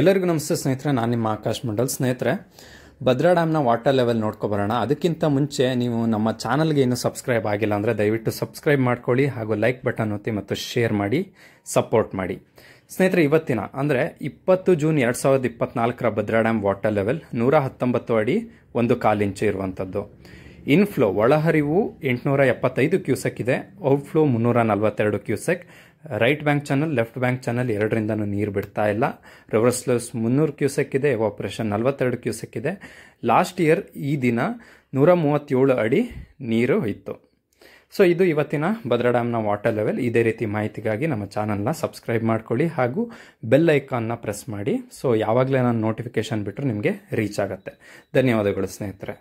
ಎಲ್ಲರಿಗೂ ನಮಸ್ತೆ ಸ್ನೇಹಿತರೆ ನಾನು ನಿಮ್ಮ ಆಕಾಶ್ ಮಂಡಲ್ ಸ್ನೇಹಿತರೆ ಭದ್ರಾ ಡ್ಯಾಮ್ನ ವಾಟರ್ ಲೆವೆಲ್ ನೋಡ್ಕೊಬರೋಣ ಅದಕ್ಕಿಂತ ಮುಂಚೆ ನೀವು ನಮ್ಮ ಚಾನಲ್ಗೆ ಏನು ಸಬ್ಸ್ಕ್ರೈಬ್ ಆಗಿಲ್ಲ ಅಂದರೆ ದಯವಿಟ್ಟು ಸಬ್ಸ್ಕ್ರೈಬ್ ಮಾಡ್ಕೊಳ್ಳಿ ಹಾಗೂ ಲೈಕ್ ಬಟನ್ ಒತ್ತಿ ಮತ್ತು ಶೇರ್ ಮಾಡಿ ಸಪೋರ್ಟ್ ಮಾಡಿ ಸ್ನೇಹಿತರೆ ಇವತ್ತಿನ ಅಂದರೆ ಇಪ್ಪತ್ತು ಜೂನ್ ಎರಡು ಸಾವಿರದ ಇಪ್ಪತ್ನಾಲ್ಕರ ಭದ್ರಾ ಡ್ಯಾಮ್ ವಾಟರ್ ಲೆವೆಲ್ ನೂರ ಹತ್ತೊಂಬತ್ತು ಅಡಿ ಒಂದು ಕಾಲು ಇಂಚು ಇರುವಂಥದ್ದು ಇನ್ಫ್ಲೋ ಒಳಹರಿವು ಎಂಟುನೂರ ಎಪ್ಪತ್ತೈದು ಕ್ಯೂಸೆಕ್ ಇದೆ ಔಟ್ಫ್ಲೋ ಮುನ್ನೂರ ನಲವತ್ತೆರಡು cusec right bank channel left bank channel ಎರಡರಿಂದನೂ ನೀರು ಬಿಡ್ತಾ ಇಲ್ಲ ರಿವರ್ಸ್ ಲೋಸ್ ಮುನ್ನೂರು ಕ್ಯೂಸೆಕ್ ಇದೆ ಎವಾಪ್ರೇಷನ್ ನಲವತ್ತೆರಡು ಕ್ಯೂಸೆಕ್ ಇದೆ ಲಾಸ್ಟ್ ಇಯರ್ ಈ ದಿನ ನೂರ ಮೂವತ್ತೇಳು ಅಡಿ ನೀರು ಇತ್ತು ಸೊ ಇದು ಇವತ್ತಿನ ಭದ್ರಾ ಡ್ಯಾಮ್ನ ವಾಟರ್ ಲೆವೆಲ್ ಇದೇ ರೀತಿ ಮಾಹಿತಿಗಾಗಿ ನಮ್ಮ ಚಾನಲ್ನ ಸಬ್ಸ್ಕ್ರೈಬ್ ಮಾಡ್ಕೊಳ್ಳಿ ಹಾಗೂ ಬೆಲ್ ಐಕಾನ್ನ ಪ್ರೆಸ್ ಮಾಡಿ ಸೊ ಯಾವಾಗಲೇ ನಾನು ನೋಟಿಫಿಕೇಶನ್ ಬಿಟ್ಟರು ನಿಮಗೆ ರೀಚ್ ಆಗುತ್ತೆ ಧನ್ಯವಾದಗಳು ಸ್ನೇಹಿತರೆ